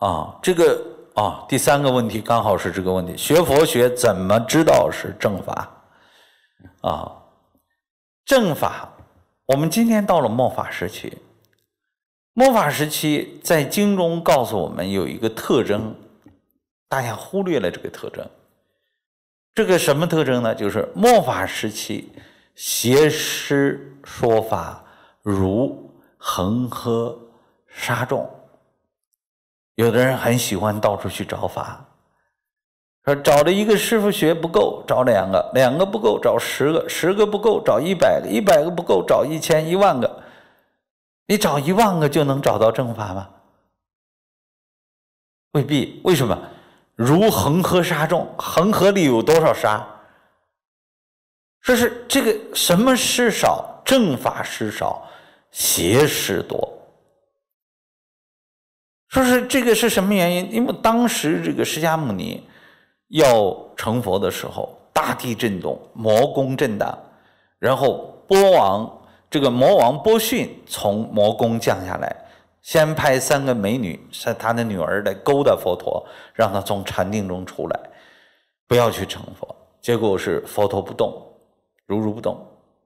啊，这个啊，第三个问题刚好是这个问题。学佛学怎么知道是正法？啊，正法，我们今天到了末法时期。末法时期在经中告诉我们有一个特征，大家忽略了这个特征。这个什么特征呢？就是末法时期，邪师说法如恒河沙众。有的人很喜欢到处去找法，说找了一个师傅学不够，找两个，两个不够，找十个，十个不够，找一百个，一百个不够，找一千一万个。你找一万个就能找到正法吗？未必。为什么？如恒河沙众，恒河里有多少沙？说是这个什么事少，正法事少，邪事多。说是这个是什么原因？因为当时这个释迦牟尼要成佛的时候，大地震动，魔宫震荡，然后波王这个魔王波旬从魔宫降下来，先派三个美女是他的女儿来勾搭佛陀，让他从禅定中出来，不要去成佛。结果是佛陀不动，如如不动，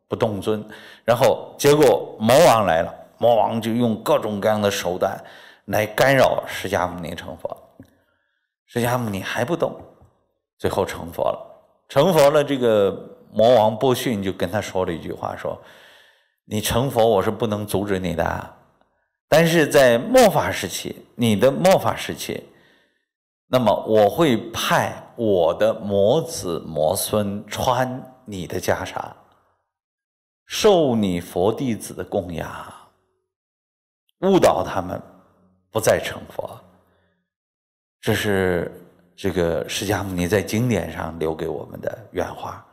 不动尊。然后结果魔王来了，魔王就用各种各样的手段。来干扰释迦牟尼成佛，释迦牟尼还不懂，最后成佛了。成佛了，这个魔王波旬就跟他说了一句话：“说你成佛，我是不能阻止你的。但是在末法时期，你的末法时期，那么我会派我的魔子魔孙穿你的袈裟，受你佛弟子的供养，误导他们。”不再成佛，这是这个释迦牟尼在经典上留给我们的原话。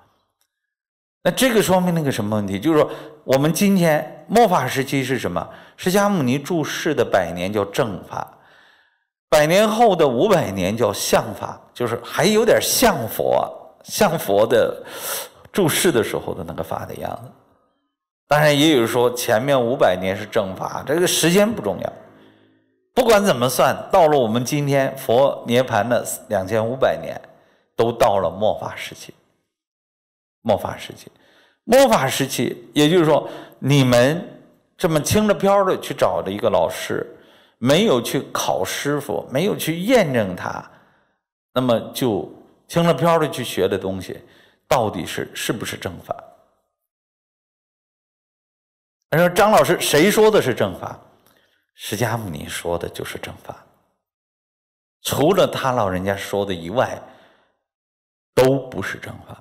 那这个说明了个什么问题？就是说，我们今天末法时期是什么？释迦牟尼住世的百年叫正法，百年后的五百年叫相法，就是还有点像佛，像佛的注释的时候的那个法的样子。当然，也有说前面五百年是正法，这个时间不重要。不管怎么算，到了我们今天佛涅盘的两千五百年，都到了末法时期。末法时期，末法时期，也就是说，你们这么轻着飘的去找的一个老师，没有去考师傅，没有去验证他，那么就轻着飘的去学的东西，到底是是不是正法？他说：“张老师，谁说的是正法？”释迦牟尼说的就是正法，除了他老人家说的以外，都不是正法。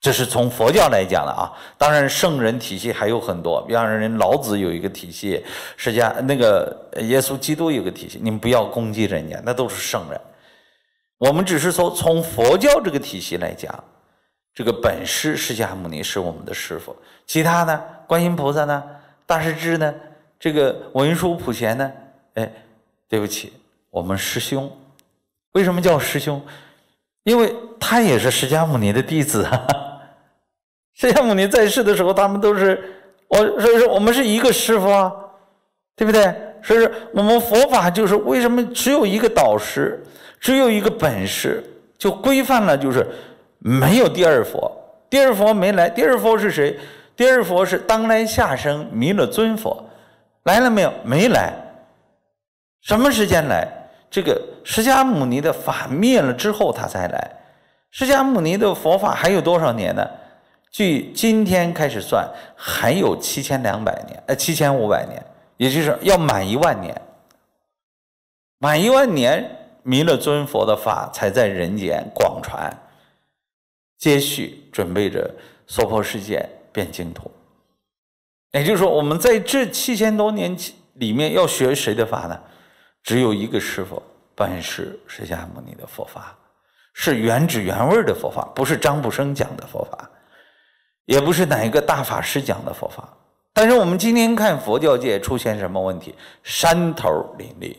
这是从佛教来讲的啊。当然，圣人体系还有很多，比方说人老子有一个体系，释迦那个耶稣基督有个体系。你们不要攻击人家，那都是圣人。我们只是说，从佛教这个体系来讲，这个本师释迦牟尼是我们的师傅，其他呢，观音菩萨呢，大势至呢？这个文殊普贤呢？哎，对不起，我们师兄，为什么叫师兄？因为他也是释迦牟尼的弟子啊。释迦牟尼在世的时候，他们都是我，所以说我们是一个师傅啊，对不对？所以说我们佛法就是为什么只有一个导师，只有一个本事，就规范了，就是没有第二佛。第二佛没来，第二佛是谁？第二佛是当来下生弥勒尊佛。来了没有？没来。什么时间来？这个释迦牟尼的法灭了之后，他才来。释迦牟尼的佛法还有多少年呢？据今天开始算，还有七千两百年，呃，七千五百年，也就是要满一万年。满一万年，弥勒尊佛的法才在人间广传，接续准备着娑婆世界变净土。也就是说，我们在这七千多年里面要学谁的法呢？只有一个师傅，本是释迦牟尼的佛法，是原汁原味的佛法，不是张不生讲的佛法，也不是哪一个大法师讲的佛法。但是我们今天看佛教界出现什么问题？山头林立，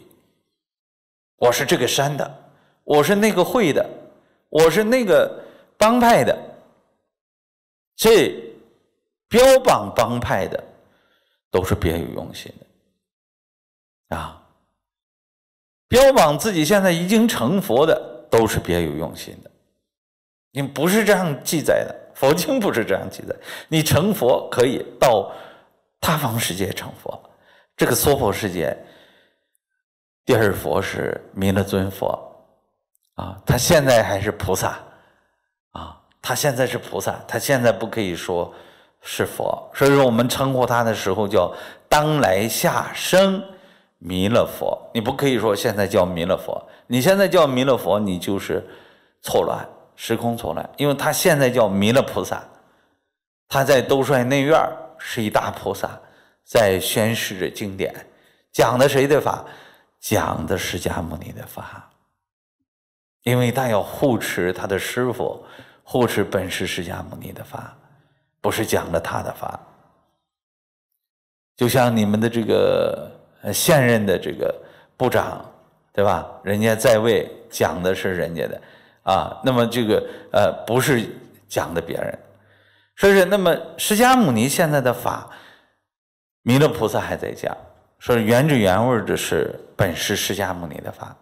我是这个山的，我是那个会的，我是那个帮派的，这标榜帮派的。都是别有用心的，啊！标榜自己现在已经成佛的，都是别有用心的。你不是这样记载的，佛经不是这样记载。你成佛可以到他方世界成佛，这个娑婆世界第二佛是弥勒尊佛，啊，他现在还是菩萨，啊，他现在是菩萨，他现在不可以说。是佛，所以说我们称呼他的时候叫“当来下生弥勒佛”。你不可以说现在叫弥勒佛，你现在叫弥勒佛，你就是错乱、时空错乱，因为他现在叫弥勒菩萨，他在兜率内院是一大菩萨，在宣示着经典，讲的谁的法？讲的释迦牟尼的法，因为他要护持他的师傅，护持本是释迦牟尼的法。不是讲的他的法，就像你们的这个现任的这个部长，对吧？人家在位讲的是人家的，啊，那么这个呃不是讲的别人，说是那么释迦牟尼现在的法，弥勒菩萨还在讲，说原汁原味的是本是释迦牟尼的法，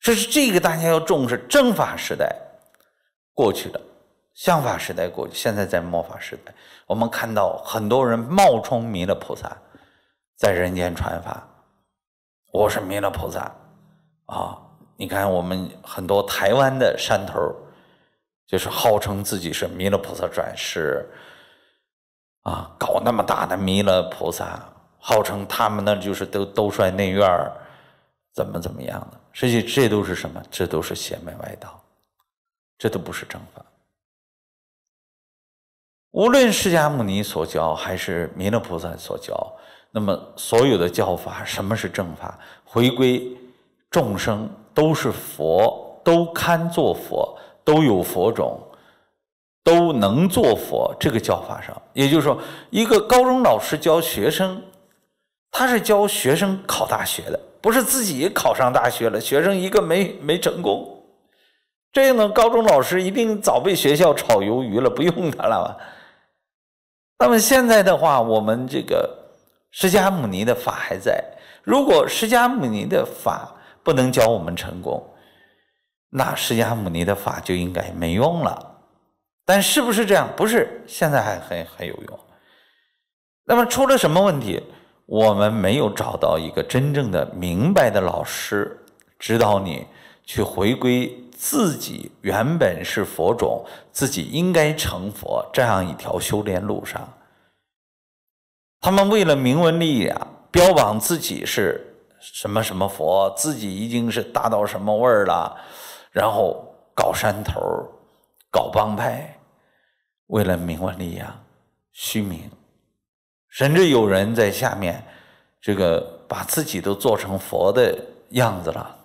这是这个大家要重视，正法时代过去了。相法时代过去，现在在末法时代，我们看到很多人冒充弥勒菩萨，在人间传法。我是弥勒菩萨，啊！你看我们很多台湾的山头，就是号称自己是弥勒菩萨转世，啊，搞那么大的弥勒菩萨，号称他们那就是都都摔内院怎么怎么样的？实际这都是什么？这都是邪门歪道，这都不是正法。无论释迦牟尼所教还是弥勒菩萨所教，那么所有的教法，什么是正法？回归众生都是佛，都堪作佛，都有佛种，都能做佛。这个教法上，也就是说，一个高中老师教学生，他是教学生考大学的，不是自己考上大学了。学生一个没没成功，这样的高中老师一定早被学校炒鱿鱼了，不用他了吧？那么现在的话，我们这个释迦牟尼的法还在。如果释迦牟尼的法不能教我们成功，那释迦牟尼的法就应该没用了。但是不是这样？不是，现在还很很有用。那么出了什么问题？我们没有找到一个真正的明白的老师，指导你去回归。自己原本是佛种，自己应该成佛，这样一条修炼路上，他们为了名闻利养，标榜自己是什么什么佛，自己已经是达到什么位儿了，然后搞山头，搞帮派，为了名闻利养，虚名，甚至有人在下面，这个把自己都做成佛的样子了。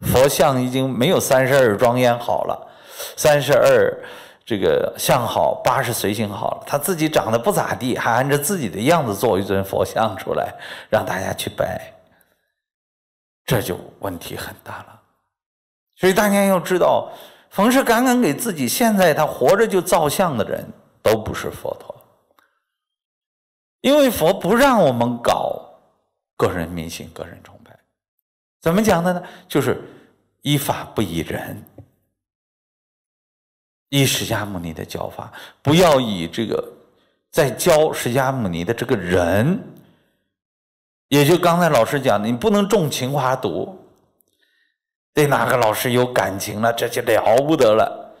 佛像已经没有三十二庄严好了，三十二这个相好，八十随性好了，他自己长得不咋地，还按照自己的样子做一尊佛像出来，让大家去拜，这就问题很大了。所以大家要知道，凡是敢敢给自己现在他活着就造像的人，都不是佛陀，因为佛不让我们搞个人迷信、个人崇拜。怎么讲的呢？就是依法不依人，依释迦牟尼的教法，不要以这个在教释迦牟尼的这个人，也就刚才老师讲的，你不能种情花毒，对哪个老师有感情了，这就了不得了，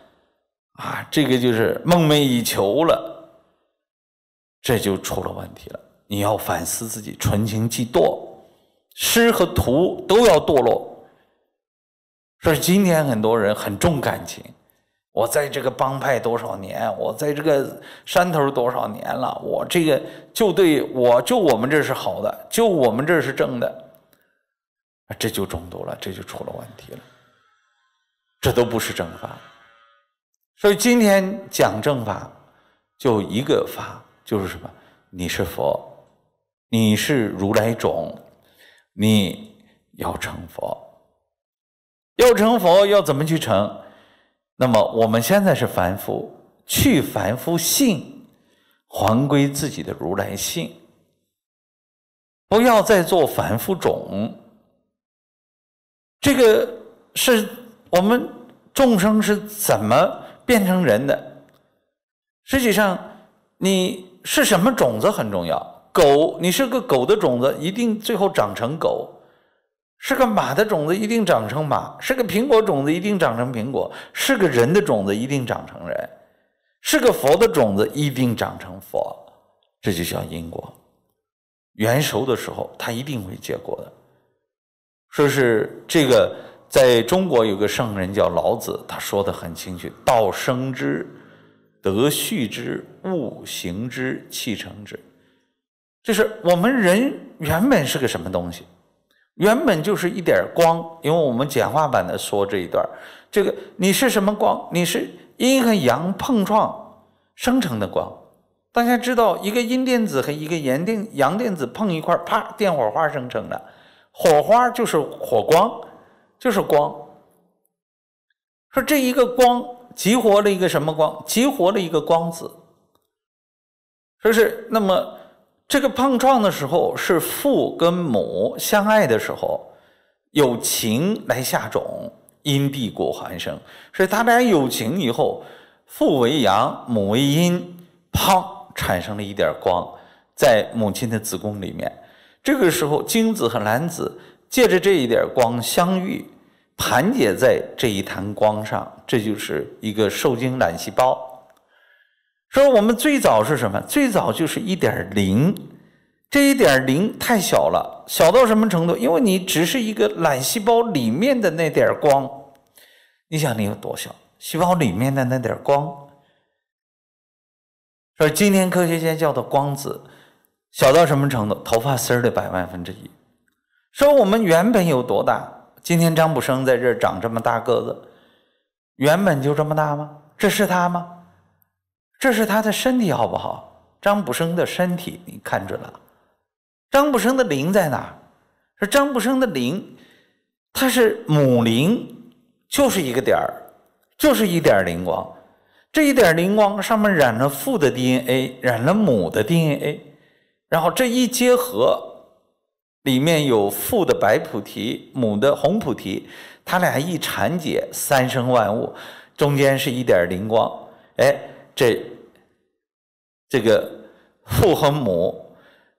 啊，这个就是梦寐以求了，这就出了问题了，你要反思自己，纯情嫉妒。师和徒都要堕落。所以今天很多人很重感情，我在这个帮派多少年，我在这个山头多少年了，我这个就对我就我们这是好的，就我们这是正的，这就中毒了，这就出了问题了，这都不是正法。所以今天讲正法，就一个法，就是什么？你是佛，你是如来种。你要成佛，要成佛要怎么去成？那么我们现在是凡夫，去凡夫性，还归自己的如来性，不要再做凡夫种。这个是我们众生是怎么变成人的？实际上，你是什么种子很重要。狗，你是个狗的种子，一定最后长成狗；是个马的种子，一定长成马；是个苹果种子，一定长成苹果；是个人的种子，一定长成人；是个佛的种子，一定长成佛。这就叫因果。元熟的时候，它一定会结果的。说是这个，在中国有个圣人叫老子，他说的很清楚：道生之，德畜之，物行之，气成之。就是我们人原本是个什么东西，原本就是一点光。因为我们简化版的说这一段，这个你是什么光？你是阴和阳碰撞生成的光。大家知道，一个阴电子和一个阳电阳电子碰一块，啪，电火花生成的，火花就是火光，就是光。说这一个光激活了一个什么光？激活了一个光子。说是那么。这个碰撞的时候是父跟母相爱的时候，有情来下种，阴地果还生，所以他俩有情以后，父为阳，母为阴，啪，产生了一点光，在母亲的子宫里面。这个时候，精子和卵子借着这一点光相遇，盘结在这一坛光上，这就是一个受精卵细胞。说我们最早是什么？最早就是一点零，这一点零太小了，小到什么程度？因为你只是一个卵细胞里面的那点光，你想你有多小？细胞里面的那点光。说今天科学家叫它光子，小到什么程度？头发丝儿的百万分之一。说我们原本有多大？今天张卜生在这长这么大个子，原本就这么大吗？这是他吗？这是他的身体好不好？张卜生的身体你看准了。张卜生的灵在哪？是张卜生的灵，它是母灵，就是一个点儿，就是一点灵光。这一点灵光上面染了父的 DNA，染了母的 DNA，然后这一结合，里面有父的白菩提，母的红菩提，它俩一缠结，三生万物。中间是一点灵光，哎。这这个父和母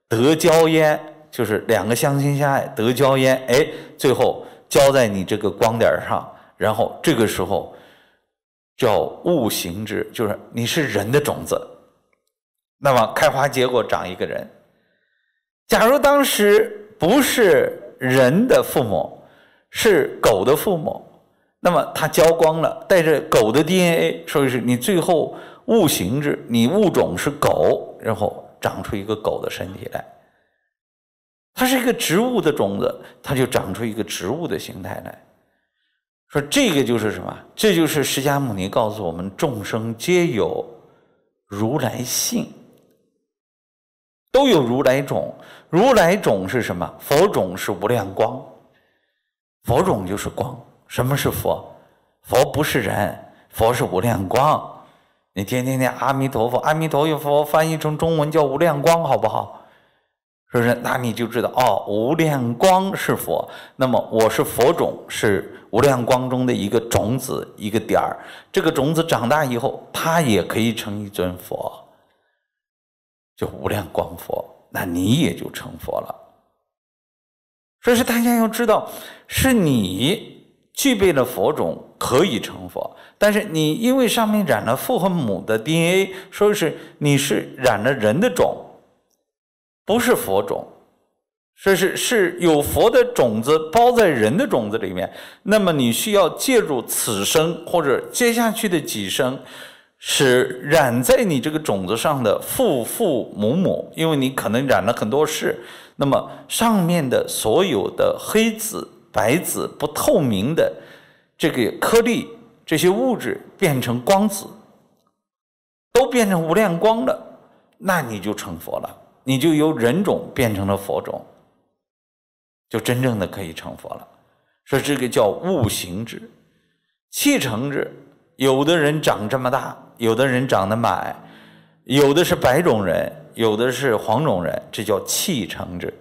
得交焉，就是两个相亲相爱得交焉。哎，最后交在你这个光点上，然后这个时候叫物行之，就是你是人的种子，那么开花结果长一个人。假如当时不是人的父母，是狗的父母，那么它交光了，带着狗的 DNA，所以是你最后。物形之，你物种是狗，然后长出一个狗的身体来；它是一个植物的种子，它就长出一个植物的形态来。说这个就是什么？这就是释迦牟尼告诉我们：众生皆有如来性，都有如来种。如来种是什么？佛种是无量光，佛种就是光。什么是佛？佛不是人，佛是无量光。你天天念阿弥陀佛，阿弥陀佛，翻译成中文叫无量光，好不好？是不是？那你就知道哦，无量光是佛，那么我是佛种，是无量光中的一个种子，一个点儿。这个种子长大以后，它也可以成一尊佛，就无量光佛。那你也就成佛了。所以说，大家要知道，是你。具备了佛种可以成佛，但是你因为上面染了父和母的 DNA，说是你是染了人的种，不是佛种，说是是有佛的种子包在人的种子里面。那么你需要借助此生或者接下去的几生，使染在你这个种子上的父父母母，因为你可能染了很多事，那么上面的所有的黑子。白子不透明的这个颗粒，这些物质变成光子，都变成无量光了，那你就成佛了，你就由人种变成了佛种，就真正的可以成佛了。说这个叫物行之气成之，有的人长这么大，有的人长得矮，有的是白种人，有的是黄种人，这叫气成之，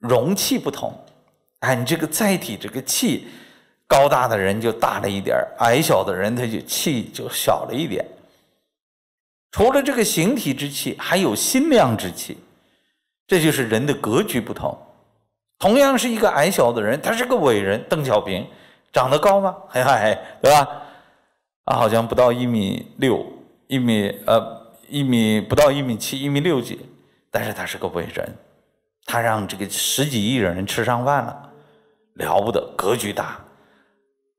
容器不同。哎，你这个载体这个气，高大的人就大了一点矮小的人他就气就小了一点。除了这个形体之气，还有心量之气，这就是人的格局不同。同样是一个矮小的人，他是个伟人，邓小平，长得高吗？很矮，对吧？啊，好像不到一米六，一米呃一米不到一米七，一米六几，但是他是个伟人，他让这个十几亿人吃上饭了。了不得，格局大，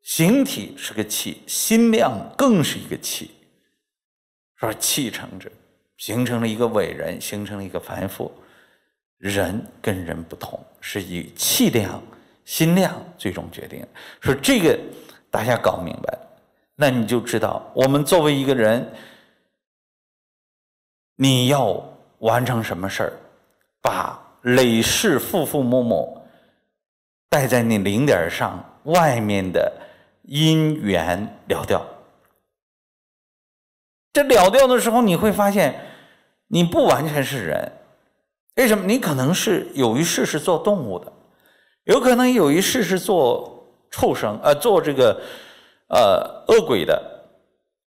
形体是个气，心量更是一个气，说气成者，形成了一个伟人，形成了一个凡夫。人跟人不同，是以气量、心量最终决定。说这个，大家搞明白那你就知道，我们作为一个人，你要完成什么事儿，把累世父父母母。带在你零点上，外面的因缘了掉。这了掉的时候，你会发现你不完全是人。为什么？你可能是有一世是做动物的，有可能有一世是做畜生，呃，做这个呃恶鬼的，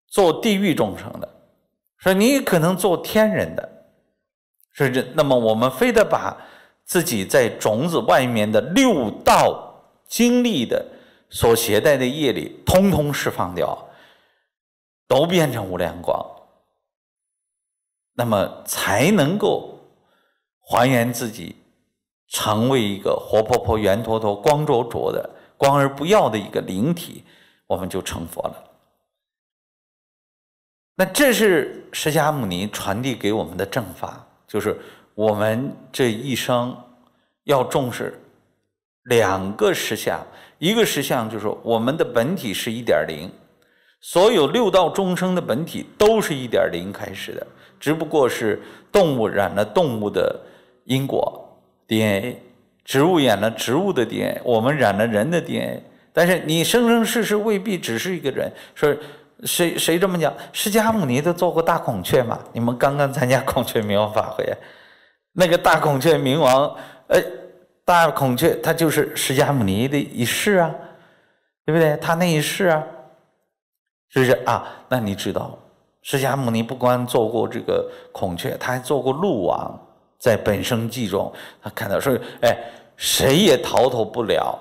做地狱众生的。说你可能做天人的，甚至那么我们非得把。自己在种子外面的六道经历的所携带的业力，通通释放掉，都变成无量光，那么才能够还原自己，成为一个活泼泼、圆坨坨、光灼灼的光而不要的一个灵体，我们就成佛了。那这是释迦牟尼传递给我们的正法，就是。我们这一生要重视两个实相，一个实相就是我们的本体是一点零，所有六道众生的本体都是一点零开始的，只不过是动物染了动物的因果 DNA，植物染了植物的 DNA，我们染了人的 DNA。但是你生生世世未必只是一个人，说谁谁这么讲？释迦牟尼他做过大孔雀吗？你们刚刚参加孔雀冥王法会。那个大孔雀明王，呃，大孔雀，他就是释迦牟尼的一世啊，对不对？他那一世啊，是不是啊？那你知道，释迦牟尼不光做过这个孔雀，他还做过鹿王，在本生记中，他看到说，哎，谁也逃脱不了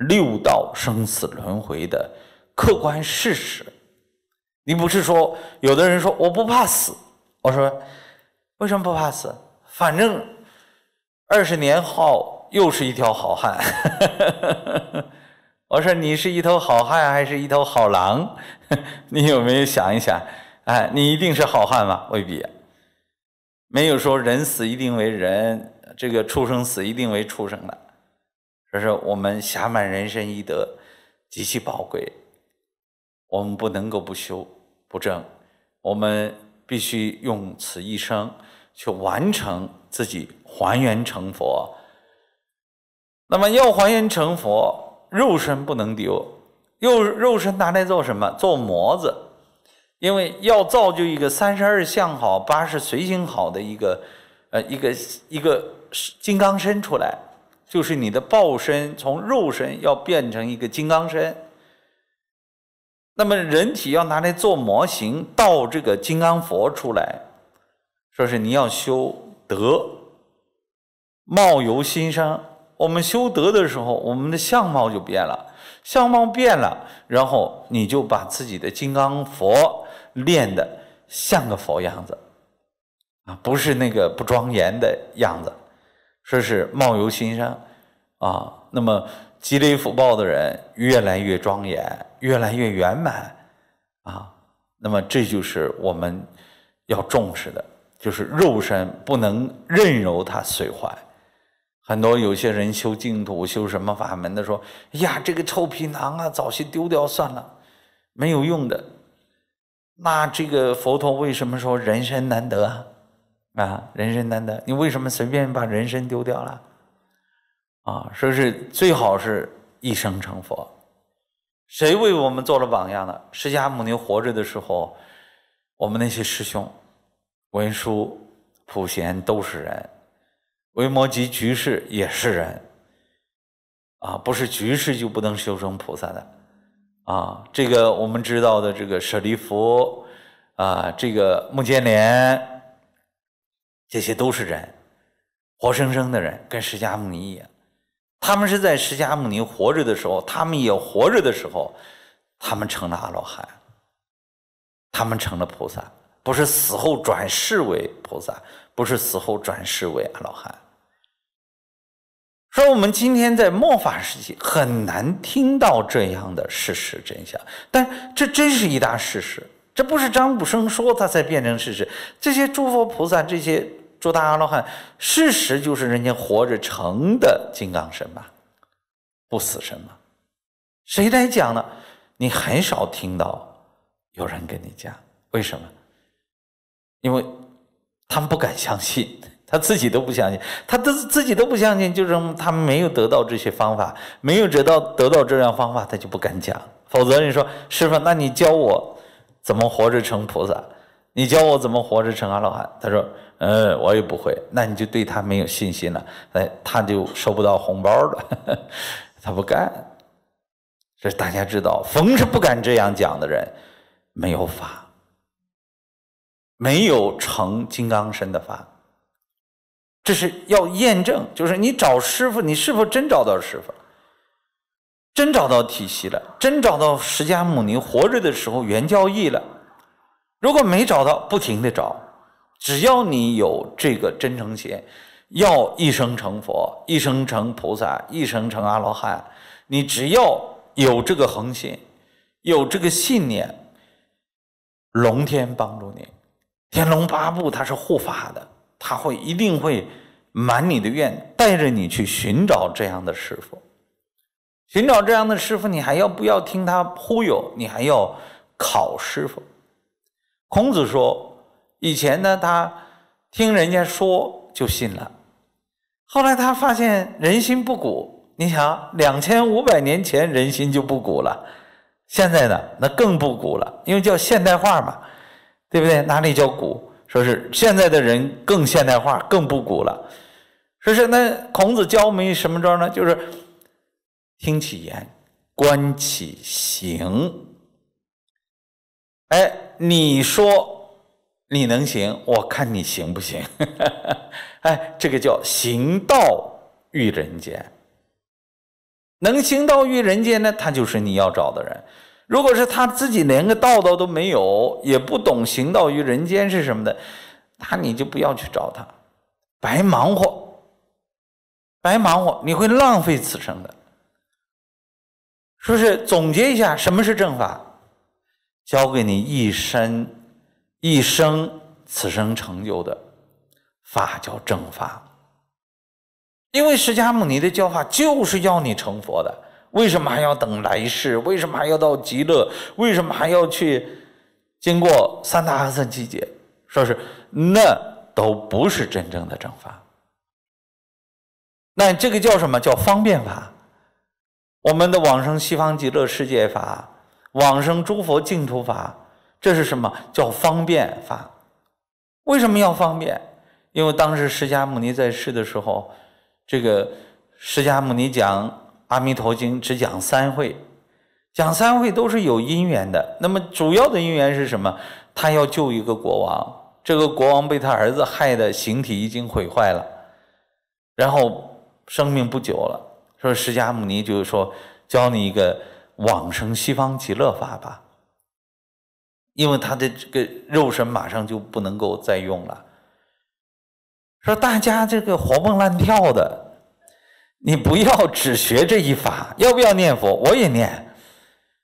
六道生死轮回的客观事实。你不是说有的人说我不怕死？我说，为什么不怕死？反正二十年后又是一条好汉，我说你是一头好汉还是一头好狼？你有没有想一想？哎，你一定是好汉吗？未必，没有说人死一定为人，这个畜生死一定为畜生了。所以说，我们侠满人生一德极其宝贵，我们不能够不修不正，我们必须用此一生。去完成自己还原成佛，那么要还原成佛，肉身不能丢，肉肉身拿来做什么？做模子，因为要造就一个三十二相好、八十随行好的一个，呃，一个一个金刚身出来，就是你的报身从肉身要变成一个金刚身，那么人体要拿来做模型，造这个金刚佛出来。说是你要修德，貌由心生。我们修德的时候，我们的相貌就变了，相貌变了，然后你就把自己的金刚佛练的像个佛样子，啊，不是那个不庄严的样子。说是貌由心生啊，那么积累福报的人越来越庄严，越来越圆满啊，那么这就是我们要重视的。就是肉身不能任由它损坏，很多有些人修净土、修什么法门的说：“呀，这个臭皮囊啊，早些丢掉算了，没有用的。”那这个佛陀为什么说人生难得啊？啊，人生难得，你为什么随便把人生丢掉了？啊，说是最好是一生成佛。谁为我们做了榜样了？释迦牟尼活着的时候，我们那些师兄。文殊、普贤都是人，维摩诘居士也是人，啊，不是居士就不能修成菩萨的，啊，这个我们知道的，这个舍利弗，啊，这个目犍连，这些都是人，活生生的人，跟释迦牟尼一样，他们是在释迦牟尼活着的时候，他们也活着的时候，他们成了阿罗汉，他们成了菩萨。不是死后转世为菩萨，不是死后转世为阿罗汉。说我们今天在末法时期很难听到这样的事实真相，但这真是一大事实。这不是张卜生说他才变成事实，这些诸佛菩萨，这些诸大阿罗汉，事实就是人家活着成的金刚身嘛，不死身嘛。谁来讲呢？你很少听到有人跟你讲，为什么？因为他们不敢相信，他自己都不相信，他都自己都不相信，就是他们没有得到这些方法，没有得到得到这样方法，他就不敢讲。否则你说，师傅，那你教我怎么活着成菩萨？你教我怎么活着成阿罗汉？他说，嗯，我也不会。那你就对他没有信心了，哎，他就收不到红包了，他不干。这大家知道，逢是不敢这样讲的人，没有法。没有成金刚身的法，这是要验证，就是你找师傅，你是否真找到师傅，真找到体系了，真找到释迦牟尼活着的时候原教义了。如果没找到，不停的找，只要你有这个真诚心，要一生成佛，一生成菩萨，一生成阿罗汉，你只要有这个恒心，有这个信念，龙天帮助你。天龙八部，他是护法的，他会一定会满你的愿，带着你去寻找这样的师傅。寻找这样的师傅，你还要不要听他忽悠？你还要考师傅？孔子说，以前呢，他听人家说就信了，后来他发现人心不古。你想，两千五百年前人心就不古了，现在呢，那更不古了，因为叫现代化嘛。对不对？哪里叫古？说是现在的人更现代化，更不古了。说是那孔子教我们什么招呢？就是听其言，观其行。哎，你说你能行，我看你行不行？哎，这个叫行道于人间。能行道于人间呢，他就是你要找的人。如果是他自己连个道道都没有，也不懂行道于人间是什么的，那你就不要去找他，白忙活，白忙活，你会浪费此生的。说是总结一下，什么是正法？教给你一生、一生、此生成就的法叫正法，因为释迦牟尼的教化就是要你成佛的。为什么还要等来世？为什么还要到极乐？为什么还要去经过三大阿僧祇劫？说是那都不是真正的正法。那这个叫什么叫方便法？我们的往生西方极乐世界法，往生诸佛净土法，这是什么叫方便法？为什么要方便？因为当时释迦牟尼在世的时候，这个释迦牟尼讲。《阿弥陀经》只讲三会，讲三会都是有因缘的。那么主要的因缘是什么？他要救一个国王，这个国王被他儿子害的形体已经毁坏了，然后生命不久了。说释迦牟尼就是说，教你一个往生西方极乐法吧，因为他的这个肉身马上就不能够再用了。说大家这个活蹦乱跳的。你不要只学这一法，要不要念佛？我也念，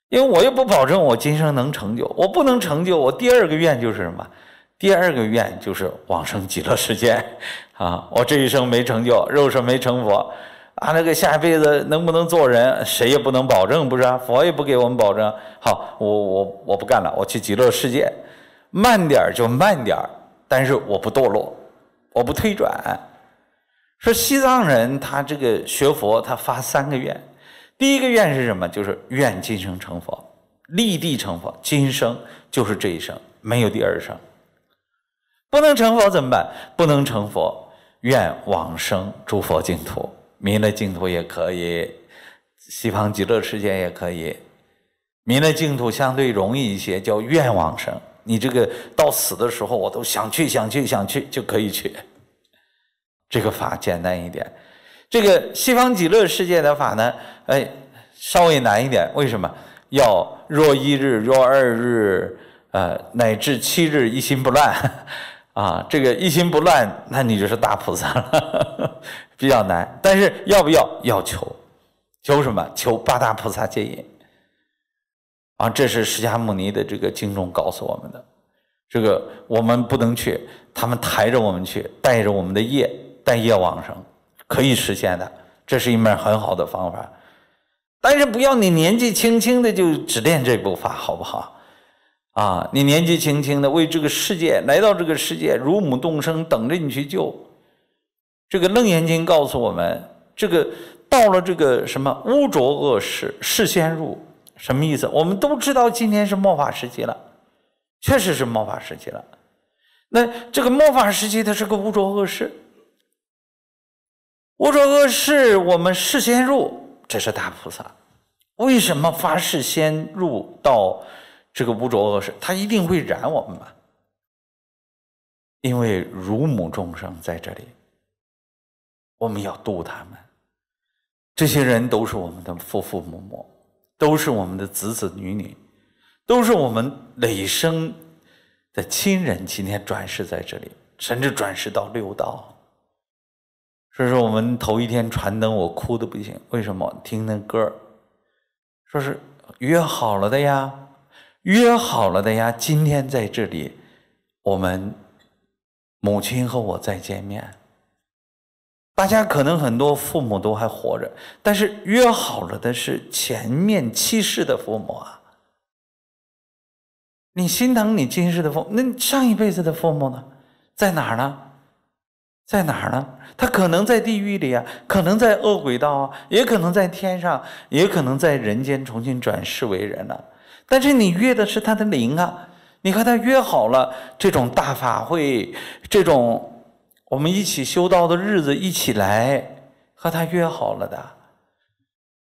因为我又不保证我今生能成就，我不能成就，我第二个愿就是什么？第二个愿就是往生极乐世界 啊！我这一生没成就，肉身没成佛，啊，那个下一辈子能不能做人，谁也不能保证，不是？佛也不给我们保证。好，我我我不干了，我去极乐世界，慢点就慢点但是我不堕落，我不退转。说西藏人他这个学佛，他发三个愿，第一个愿是什么？就是愿今生成佛，立地成佛。今生就是这一生，没有第二生。不能成佛怎么办？不能成佛，愿往生诸佛净土，弥勒净土也可以，西方极乐世界也可以。弥勒净土相对容易一些，叫愿往生。你这个到死的时候，我都想去想去想去就可以去。这个法简单一点，这个西方极乐世界的法呢，哎，稍微难一点。为什么？要若一日，若二日，呃，乃至七日，一心不乱，啊，这个一心不乱，那你就是大菩萨了，比较难。但是要不要？要求，求什么？求八大菩萨戒引啊！这是释迦牟尼的这个经中告诉我们的。这个我们不能去，他们抬着我们去，带着我们的业。但业往生可以实现的，这是一门很好的方法。但是不要你年纪轻轻的就只练这部法，好不好？啊，你年纪轻轻的为这个世界来到这个世界，乳母动生，等着你去救。这个楞严经告诉我们，这个到了这个什么污浊恶世，事先入什么意思？我们都知道，今天是末法时期了，确实是末法时期了。那这个末法时期，它是个污浊恶世。无着恶世，我们事先入，这是大菩萨。为什么发事先入到这个无着恶世？他一定会染我们吧？因为乳母众生在这里，我们要度他们。这些人都是我们的父父母母，都是我们的子子女女，都是我们累生的亲人。今天转世在这里，甚至转世到六道。所以说，我们头一天传灯，我哭的不行。为什么？听那歌说是约好了的呀，约好了的呀。今天在这里，我们母亲和我再见面。大家可能很多父母都还活着，但是约好了的是前面七世的父母啊。你心疼你今世的父，那上一辈子的父母呢？在哪儿呢？在哪儿呢？他可能在地狱里啊，可能在恶鬼道啊，也可能在天上，也可能在人间重新转世为人了。但是你约的是他的灵啊，你和他约好了这种大法会，这种我们一起修道的日子一起来，和他约好了的，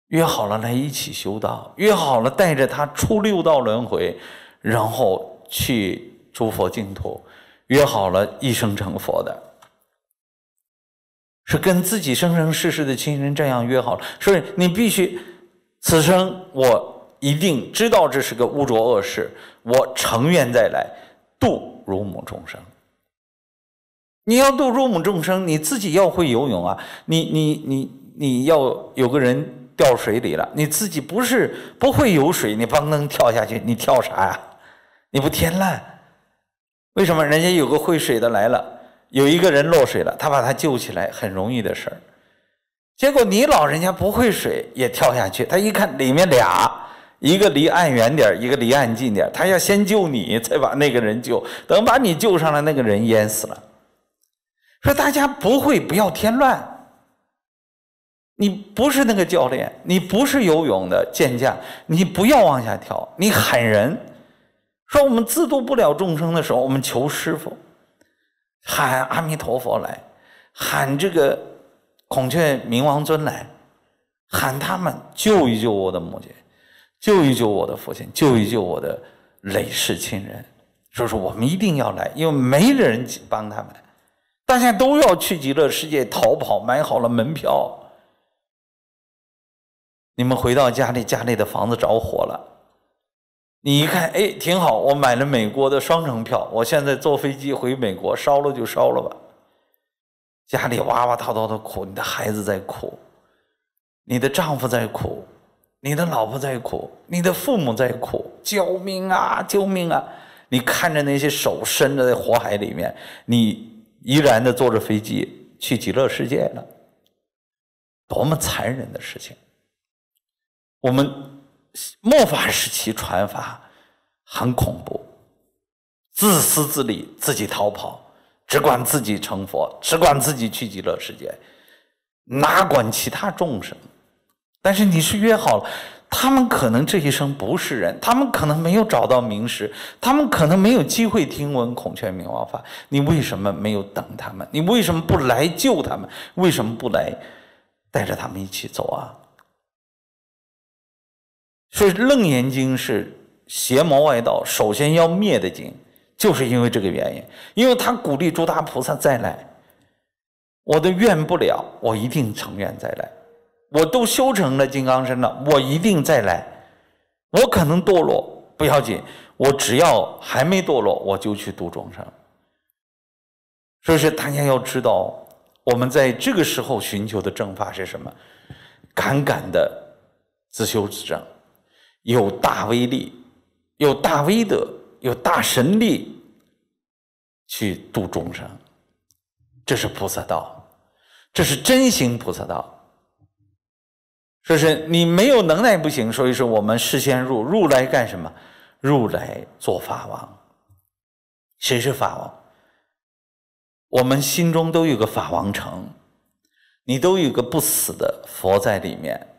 约好了来一起修道，约好了带着他出六道轮回，然后去诸佛净土，约好了一生成佛的。是跟自己生生世世的亲人这样约好了，所以你必须，此生我一定知道这是个污浊恶事，我成愿再来度入母众生。你要度入母众生，你自己要会游泳啊！你你你你要有个人掉水里了，你自己不是不会游水，你帮能跳下去？你跳啥呀？你不添乱？为什么人家有个会水的来了？有一个人落水了，他把他救起来很容易的事儿。结果你老人家不会水也跳下去，他一看里面俩，一个离岸远点一个离岸近点他要先救你，再把那个人救。等把你救上来，那个人淹死了。说大家不会不要添乱，你不是那个教练，你不是游泳的健将，你不要往下跳，你喊人。说我们自度不了众生的时候，我们求师傅。喊阿弥陀佛来，喊这个孔雀明王尊来，喊他们救一救我的母亲，救一救我的父亲，救一救我的累世亲人。所以说我们一定要来，因为没人帮他们，大家都要去极乐世界逃跑，买好了门票。你们回到家里，家里的房子着火了。你一看，哎，挺好，我买了美国的双程票，我现在坐飞机回美国，烧了就烧了吧。家里哇哇滔滔的哭，你的孩子在哭，你的丈夫在哭，你的老婆在哭，你的父母在哭，救命啊，救命啊！你看着那些手伸着在火海里面，你依然的坐着飞机去极乐世界了，多么残忍的事情！我们。末法时期传法很恐怖，自私自利，自己逃跑，只管自己成佛，只管自己去极乐世界，哪管其他众生？但是你是约好了，他们可能这一生不是人，他们可能没有找到明师，他们可能没有机会听闻孔雀明王法，你为什么没有等他们？你为什么不来救他们？为什么不来带着他们一起走啊？所以《楞严经》是邪魔外道首先要灭的经，就是因为这个原因。因为他鼓励诸大菩萨再来，我都愿不了，我一定成愿再来；我都修成了金刚身了，我一定再来。我可能堕落不要紧，我只要还没堕落，我就去度众生。所以说，大家要知道，我们在这个时候寻求的正法是什么？敢敢的自修自证。有大威力，有大威德，有大神力，去度众生，这是菩萨道，这是真行菩萨道。说是你没有能耐不行。所以说我们事先入入来干什么？入来做法王，谁是法王？我们心中都有个法王城，你都有个不死的佛在里面。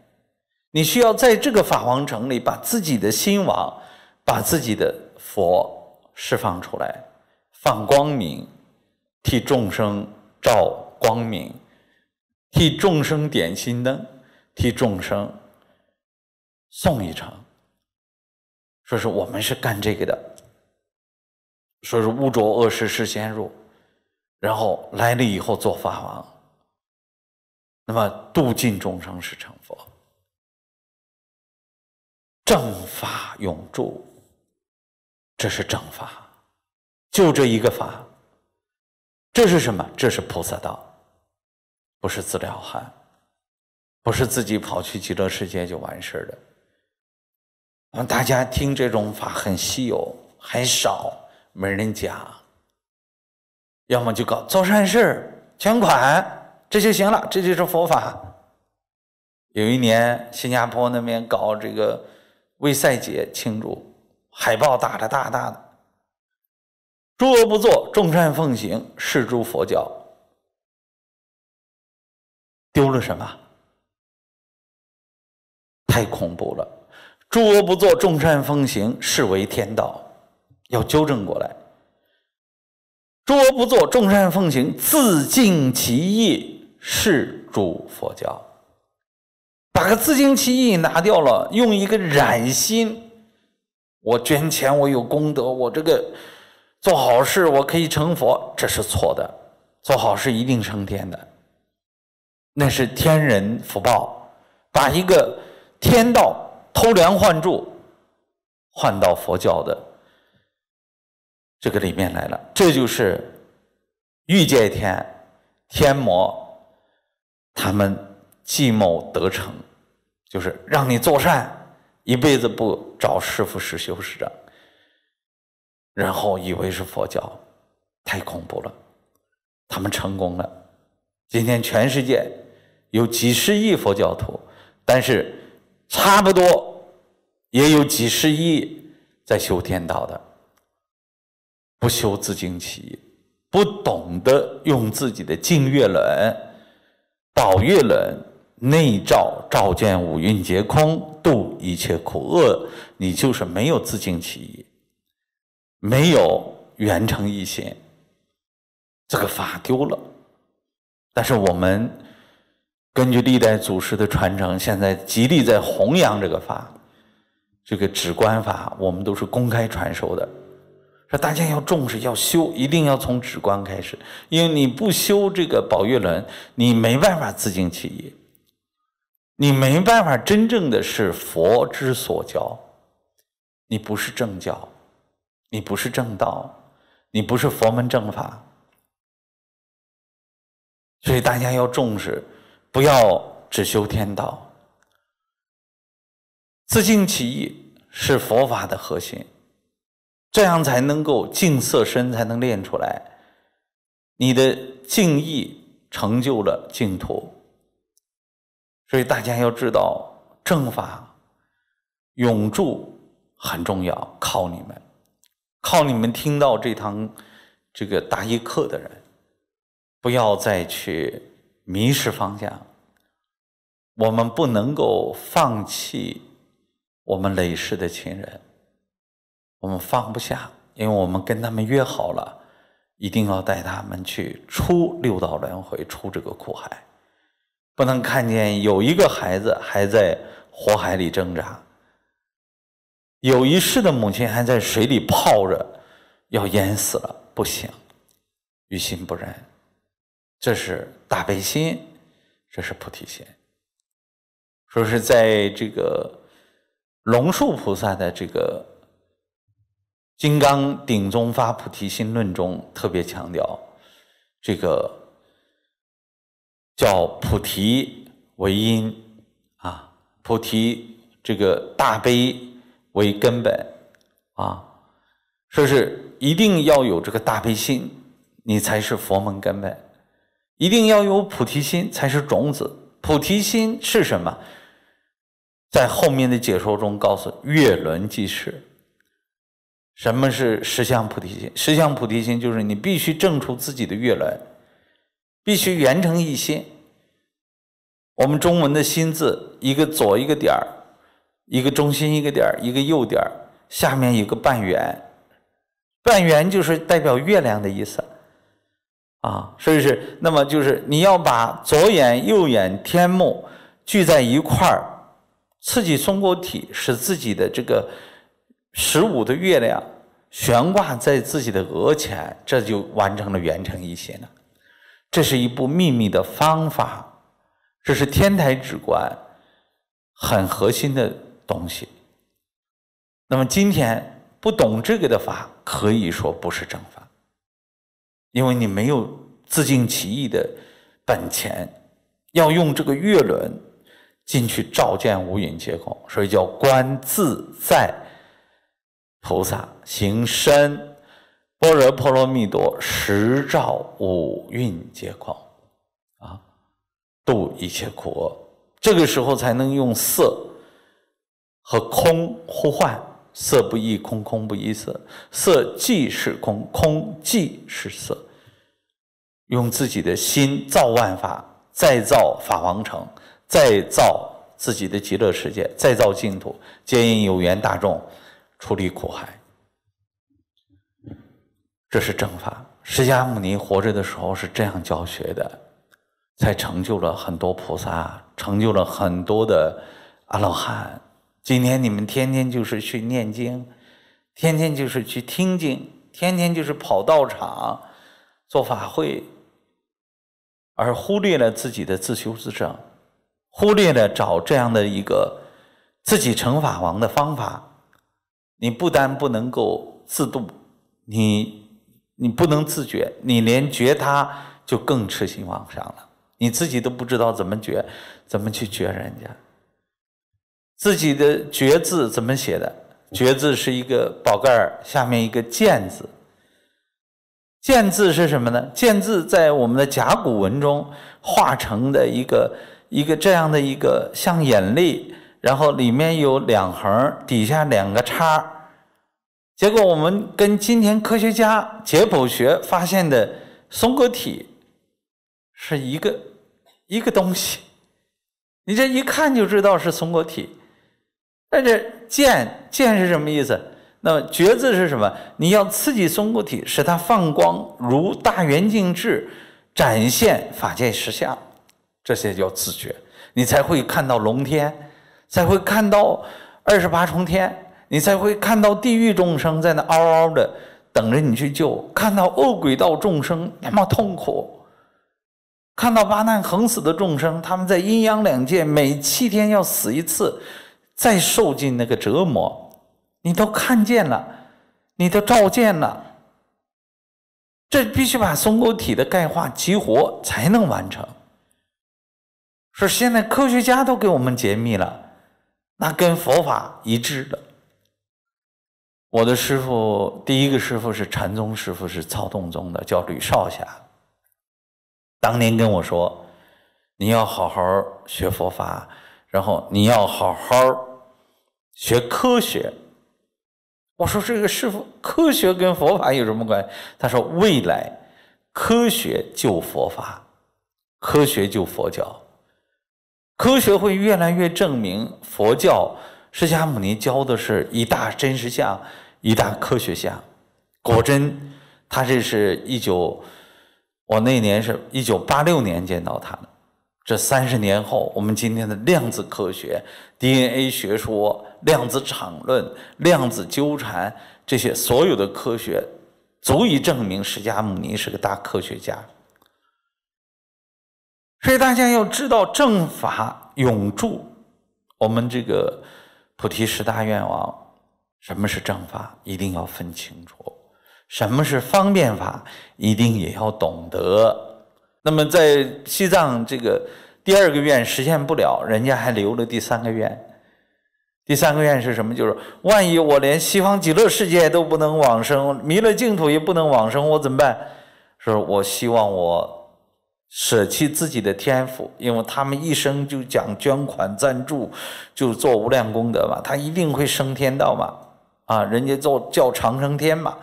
你需要在这个法王城里把自己的心王、把自己的佛释放出来，放光明，替众生照光明，替众生点心灯，替众生送一程。说是我们是干这个的。说是污浊恶事是先入，然后来了以后做法王，那么度尽众生是成佛。正法永住，这是正法，就这一个法，这是什么？这是菩萨道，不是自了汉，不是自己跑去极乐世界就完事的。我们大家听这种法很稀有，很少没人讲，要么就搞做善事、捐款，这就行了，这就是佛法。有一年新加坡那边搞这个。为赛节庆祝，海报打着大大的“诸恶不作，众善奉行，是诸佛教”。丢了什么？太恐怖了！诸恶不作，众善奉行，是为天道，要纠正过来。诸恶不作，众善奉行，自尽其意，是诸佛教。把个自心其意拿掉了，用一个染心，我捐钱，我有功德，我这个做好事，我可以成佛，这是错的。做好事一定成天的，那是天人福报。把一个天道偷梁换柱换到佛教的这个里面来了，这就是欲界天天魔他们。计谋得逞，就是让你做善，一辈子不找师傅、师修、师长，然后以为是佛教，太恐怖了。他们成功了。今天全世界有几十亿佛教徒，但是差不多也有几十亿在修天道的，不修自净起，不懂得用自己的净月轮、宝月轮。内照照见五蕴皆空，度一切苦厄。你就是没有自净其意，没有圆成一心，这个法丢了。但是我们根据历代祖师的传承，现在极力在弘扬这个法，这个止观法，我们都是公开传授的，说大家要重视，要修，一定要从止观开始，因为你不修这个宝月轮，你没办法自净其意。你没办法真正的是佛之所教，你不是正教，你不是正道，你不是佛门正法，所以大家要重视，不要只修天道，自净其意是佛法的核心，这样才能够净色身，才能练出来，你的净意成就了净土。所以大家要知道，正法永驻很重要，靠你们，靠你们听到这堂这个答疑课的人，不要再去迷失方向。我们不能够放弃我们累世的情人，我们放不下，因为我们跟他们约好了，一定要带他们去出六道轮回，出这个苦海。不能看见有一个孩子还在火海里挣扎，有一世的母亲还在水里泡着，要淹死了，不行，于心不忍，这是大悲心，这是菩提心。说是在这个龙树菩萨的这个《金刚顶宗发菩提心论》中特别强调这个。叫菩提为因啊，菩提这个大悲为根本啊，说是一定要有这个大悲心，你才是佛门根本，一定要有菩提心才是种子。菩提心是什么？在后面的解说中告诉月轮即是。什么是十相菩提心？十相菩提心就是你必须证出自己的月轮，必须圆成一心。我们中文的“心”字，一个左一个点儿，一个中心一个点儿，一个右点儿，下面有个半圆，半圆就是代表月亮的意思啊。所以是那么就是你要把左眼、右眼、天目聚在一块儿，刺激松果体，使自己的这个十五的月亮悬挂在自己的额前，这就完成了圆成一心了。这是一部秘密的方法。这是天台止观很核心的东西。那么今天不懂这个的法，可以说不是正法，因为你没有自尽其意的本钱，要用这个月轮进去照见五蕴皆空，所以叫观自在菩萨行深般若波罗蜜多，十照五蕴皆空。度一切苦厄，这个时候才能用色和空互换，色不异空，空不异色，色即是空，空即是色。用自己的心造万法，再造法王城，再造自己的极乐世界，再造净土，接引有缘大众出离苦海。这是正法。释迦牟尼活着的时候是这样教学的。才成就了很多菩萨，成就了很多的阿罗汉。今天你们天天就是去念经，天天就是去听经，天天就是跑道场、做法会，而忽略了自己的自修自证，忽略了找这样的一个自己成法王的方法。你不但不能够自度，你你不能自觉，你连觉他就更痴心妄想了。你自己都不知道怎么绝，怎么去绝人家。自己的“绝”字怎么写的？“绝”字是一个宝盖儿下面一个“见”字，“见”字是什么呢？“见”字在我们的甲骨文中画成的一个一个这样的一个像眼泪，然后里面有两横，底下两个叉。结果我们跟今天科学家解剖学发现的松果体是一个。一个东西，你这一看就知道是松果体。但是见见是什么意思？那觉字是什么？你要刺激松果体，使它放光，如大圆镜智，展现法界实相。这些叫自觉，你才会看到龙天，才会看到二十八重天，你才会看到地狱众生在那嗷嗷的等着你去救，看到恶鬼道众生那么痛苦。看到八难横死的众生，他们在阴阳两界，每七天要死一次，再受尽那个折磨，你都看见了，你都照见了，这必须把松果体的钙化激活才能完成。是现在科学家都给我们解密了，那跟佛法一致的。我的师傅，第一个师傅是禅宗师傅，是曹洞宗的，叫吕少霞。当年跟我说：“你要好好学佛法，然后你要好好学科学。”我说：“这个师傅，科学跟佛法有什么关系？”他说：“未来科学救佛法，科学救佛教，科学会越来越证明佛教释迦牟尼教的是一大真实相，一大科学相。果真，他这是一九。”我那年是一九八六年见到他的，这三十年后，我们今天的量子科学、DNA 学说、量子场论、量子纠缠这些所有的科学，足以证明释迦牟尼是个大科学家。所以大家要知道，正法永驻。我们这个菩提十大愿望，什么是正法，一定要分清楚。什么是方便法？一定也要懂得。那么在西藏，这个第二个愿实现不了，人家还留了第三个愿。第三个愿是什么？就是万一我连西方极乐世界都不能往生，弥勒净土也不能往生，我怎么办？是我希望我舍弃自己的天赋，因为他们一生就讲捐款赞助，就做无量功德嘛，他一定会升天道嘛，啊，人家做叫长生天嘛。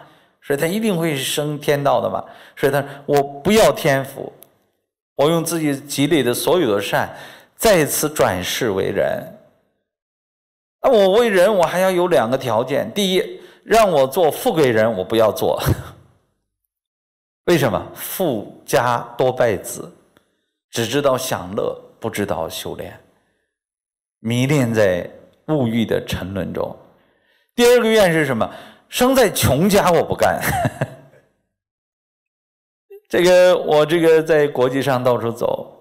所以他一定会生天道的嘛。所以他说：“我不要天福，我用自己积累的所有的善，再次转世为人。那我为人，我还要有两个条件：第一，让我做富贵人，我不要做。为什么？富家多败子，只知道享乐，不知道修炼，迷恋在物欲的沉沦中。第二个愿是什么？”生在穷家，我不干。这个我这个在国际上到处走，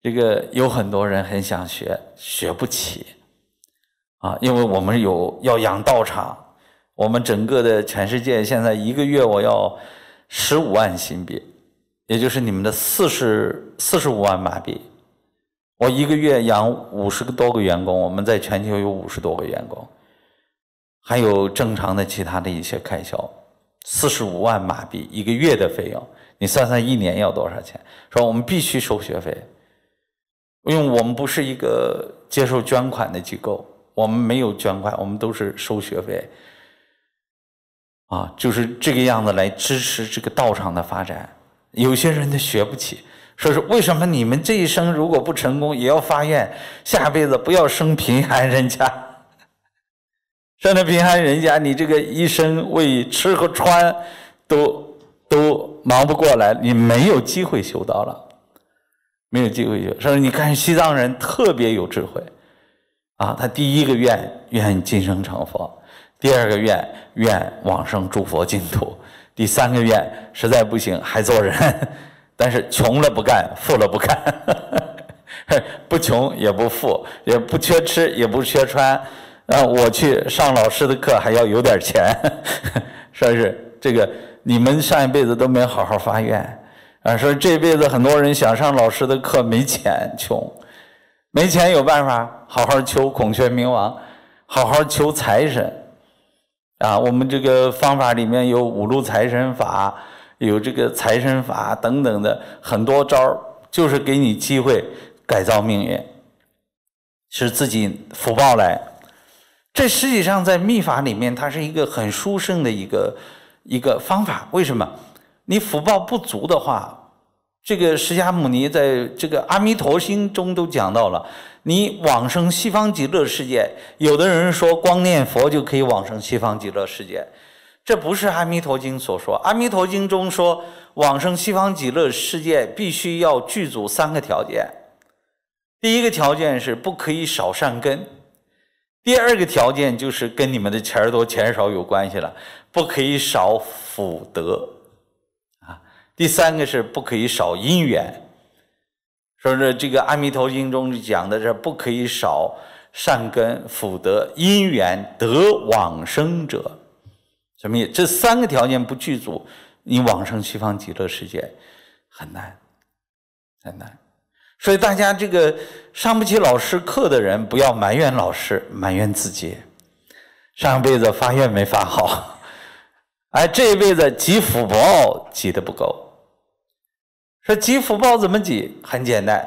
这个有很多人很想学，学不起啊，因为我们有要养道场，我们整个的全世界现在一个月我要十五万新币，也就是你们的四十四十五万马币，我一个月养五十多个员工，我们在全球有五十多个员工。还有正常的其他的一些开销，四十五万马币一个月的费用，你算算一年要多少钱？说我们必须收学费，因为我们不是一个接受捐款的机构，我们没有捐款，我们都是收学费，啊，就是这个样子来支持这个道场的发展。有些人他学不起，说是为什么？你们这一生如果不成功，也要发愿下辈子不要生贫寒人家。正在贫寒人家，你这个一生为吃和穿，都都忙不过来，你没有机会修道了，没有机会修。所以你看，西藏人特别有智慧，啊，他第一个愿愿今生成佛，第二个愿愿往生诸佛净土，第三个愿实在不行还做人，但是穷了不干，富了不干，不穷也不富，也不缺吃也不缺穿。啊，我去上老师的课还要有点钱，说是这个你们上一辈子都没好好发愿，啊，说这辈子很多人想上老师的课没钱，穷，没钱有办法，好好求孔雀明王，好好求财神，啊，我们这个方法里面有五路财神法，有这个财神法等等的很多招就是给你机会改造命运，使自己福报来。这实际上在密法里面，它是一个很殊胜的一个一个方法。为什么？你福报不足的话，这个释迦牟尼在这个《阿弥陀经》中都讲到了。你往生西方极乐世界，有的人说光念佛就可以往生西方极乐世界，这不是《阿弥陀经》所说。《阿弥陀经》中说，往生西方极乐世界必须要具足三个条件。第一个条件是不可以少善根。第二个条件就是跟你们的钱多钱少有关系了，不可以少福德啊。第三个是不可以少因缘，说是这个《阿弥陀经》中讲的是不可以少善根福德因缘得往生者，什么意思？这三个条件不具足，你往生西方极乐世界很难，很难。所以大家这个上不起老师课的人，不要埋怨老师，埋怨自己，上辈子发愿没发好，哎，这一辈子积福报积的不够。说积福报怎么积？很简单，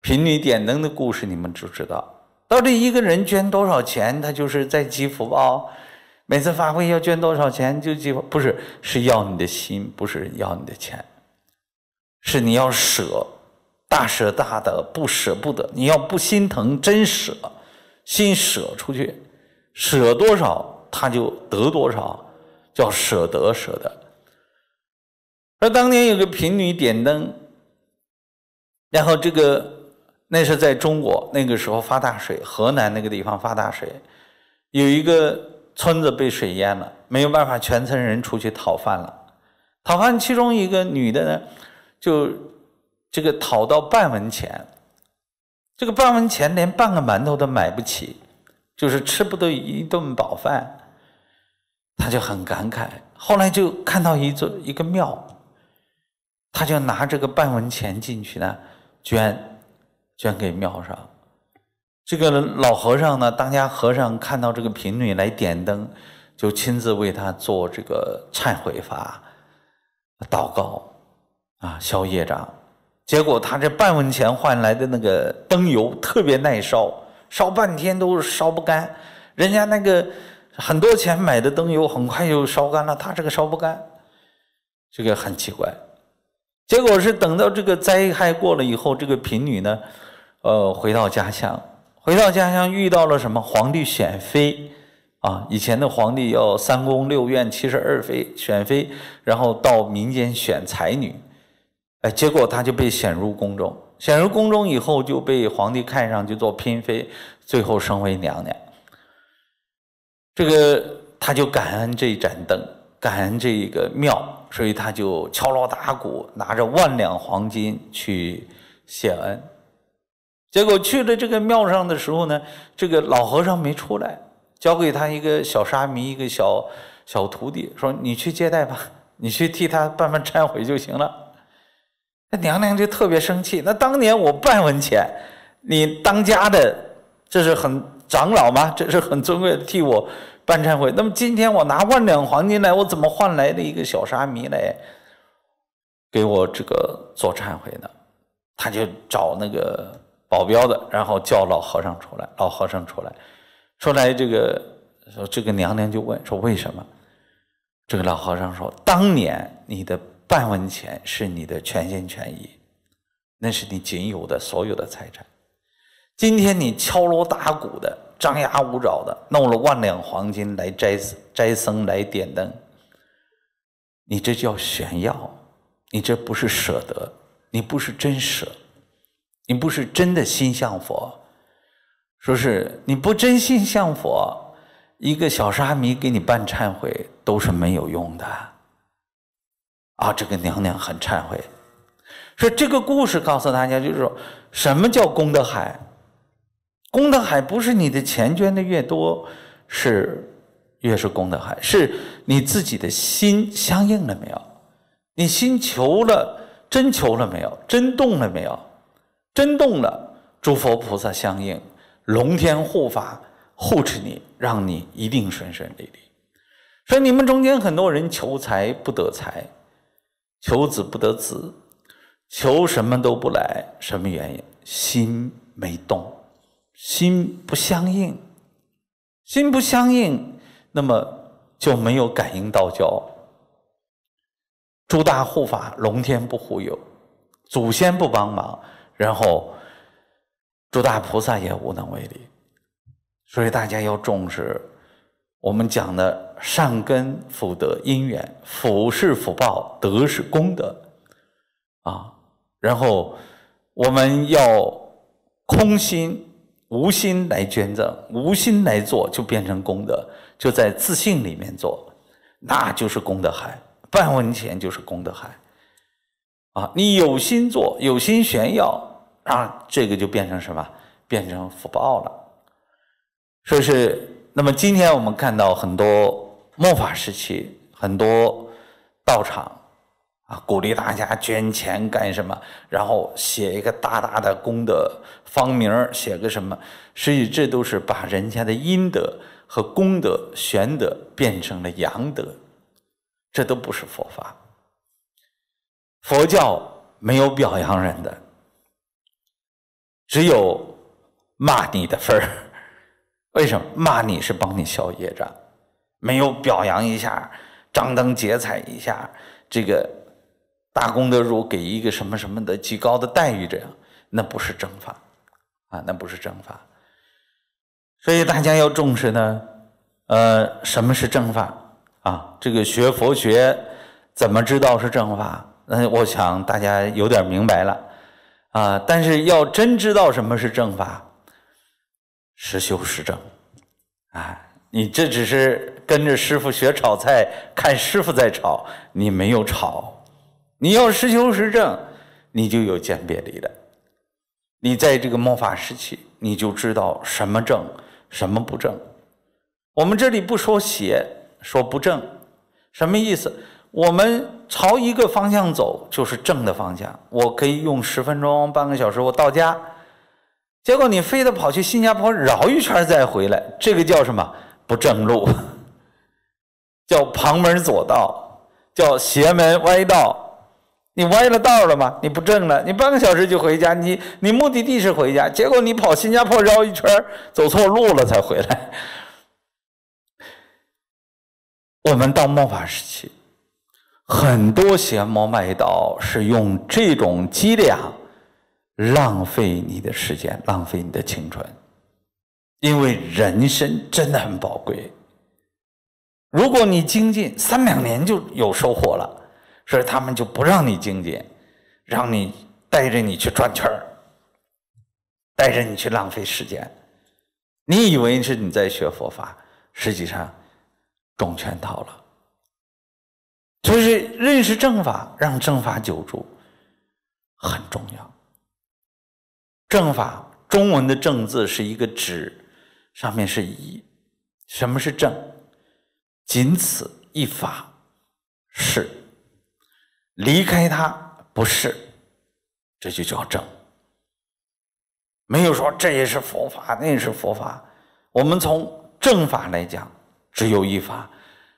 贫女点灯的故事你们就知道。到底一个人捐多少钱，他就是在积福报。每次发会要捐多少钱就积福，不是是要你的心，不是要你的钱，是你要舍。大舍大的不舍不得，你要不心疼，真舍，心舍出去，舍多少他就得多少，叫舍得舍得。说当年有个贫女点灯，然后这个那是在中国那个时候发大水，河南那个地方发大水，有一个村子被水淹了，没有办法，全村人出去讨饭了，讨饭其中一个女的呢，就。这个讨到半文钱，这个半文钱连半个馒头都买不起，就是吃不得一顿饱饭，他就很感慨。后来就看到一座一个庙，他就拿这个半文钱进去呢，捐，捐给庙上。这个老和尚呢，当家和尚看到这个贫女来点灯，就亲自为他做这个忏悔法，祷告，啊，消业障。结果他这半文钱换来的那个灯油特别耐烧，烧半天都烧不干。人家那个很多钱买的灯油很快就烧干了，他这个烧不干，这个很奇怪。结果是等到这个灾害过了以后，这个贫女呢，呃，回到家乡，回到家乡遇到了什么？皇帝选妃啊，以前的皇帝要三宫六院七十二妃选妃，然后到民间选才女。哎，结果他就被选入宫中，选入宫中以后就被皇帝看上，就做嫔妃，最后升为娘娘。这个他就感恩这盏灯，感恩这一个庙，所以他就敲锣打鼓，拿着万两黄金去谢恩。结果去了这个庙上的时候呢，这个老和尚没出来，交给他一个小沙弥，一个小小徒弟，说：“你去接待吧，你去替他办办忏悔就行了。”那娘娘就特别生气。那当年我半文钱，你当家的这是很长老吗？这是很尊贵的替我办忏悔。那么今天我拿万两黄金来，我怎么换来的一个小沙弥来给我这个做忏悔呢？他就找那个保镖的，然后叫老和尚出来。老和尚出来，出来这个说这个娘娘就问说为什么？这个老和尚说当年你的。半文钱是你的全心全意，那是你仅有的所有的财产。今天你敲锣打鼓的、张牙舞爪的，弄了万两黄金来斋斋僧来点灯，你这叫炫耀，你这不是舍得，你不是真舍，你不是真的心向佛。说是你不真心向佛，一个小沙弥给你办忏悔都是没有用的。啊，这个娘娘很忏悔，说这个故事告诉大家，就是说，什么叫功德海？功德海不是你的钱捐的越多，是越是功德海，是你自己的心相应了没有？你心求了，真求了没有？真动了没有？真动了，诸佛菩萨相应，龙天护法护持你，让你一定顺顺利利。说你们中间很多人求财不得财。求子不得子，求什么都不来，什么原因？心没动，心不相应，心不相应，那么就没有感应道教。诸大护法、龙天不护佑，祖先不帮忙，然后诸大菩萨也无能为力。所以大家要重视我们讲的。善根福德因缘，福是福报，德是功德，啊，然后我们要空心无心来捐赠，无心来做就变成功德，就在自信里面做，那就是功德海，半文钱就是功德海，啊，你有心做，有心炫耀，啊，这个就变成什么？变成福报了。说是那么，今天我们看到很多。末法时期，很多道场啊，鼓励大家捐钱干什么，然后写一个大大的功德方名儿，写个什么？实际这都是把人家的阴德和功德、玄德变成了阳德，这都不是佛法。佛教没有表扬人的，只有骂你的份儿。为什么？骂你是帮你消业障。没有表扬一下，张灯结彩一下，这个大功德主给一个什么什么的极高的待遇，这样那不是正法啊，那不是正法。所以大家要重视呢，呃，什么是正法啊？这个学佛学怎么知道是正法？那我想大家有点明白了啊。但是要真知道什么是正法，实修实证啊，你这只是。跟着师傅学炒菜，看师傅在炒，你没有炒，你要实事求是，你就有鉴别力了。你在这个末法时期，你就知道什么正，什么不正。我们这里不说邪，说不正，什么意思？我们朝一个方向走就是正的方向。我可以用十分钟、半个小时，我到家。结果你非得跑去新加坡绕一圈再回来，这个叫什么？不正路。叫旁门左道，叫邪门歪道，你歪了道了吗？你不正了，你半个小时就回家，你你目的地是回家，结果你跑新加坡绕一圈，走错路了才回来。我们到末法时期，很多邪魔外道是用这种伎俩，浪费你的时间，浪费你的青春，因为人生真的很宝贵。如果你精进三两年就有收获了，所以他们就不让你精进，让你带着你去转圈儿，带着你去浪费时间。你以为是你在学佛法，实际上中圈套了。就是认识正法，让正法久住很重要。正法，中文的“正”字是一个“止”，上面是一，什么是正？仅此一法是离开他不是，这就叫正。没有说这也是佛法，那也是佛法。我们从正法来讲，只有一法。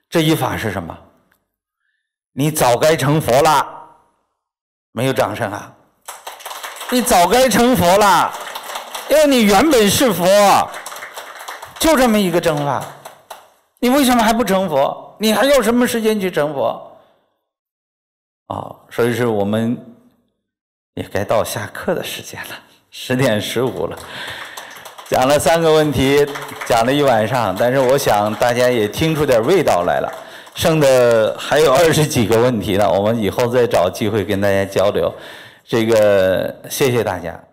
这一法是什么？你早该成佛了，没有掌声啊！你早该成佛了，因为你原本是佛，就这么一个正法。你为什么还不成佛？你还要什么时间去成佛？啊，所以说我们也该到下课的时间了，十点十五了。讲了三个问题，讲了一晚上，但是我想大家也听出点味道来了。剩的还有二十几个问题呢，我们以后再找机会跟大家交流。这个谢谢大家。